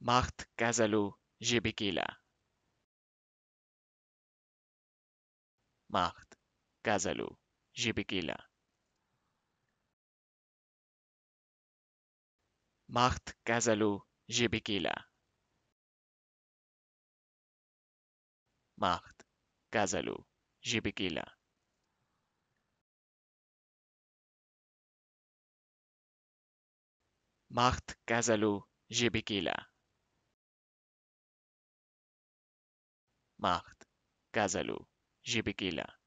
مخت غزلو جیبکیلا مخت غزلو جیبکیلا مخت غزلو جیبکیلا مخت غزلو جیبکیلا مخت غزلو جیبکیلا macht, Gazalu Jibigila.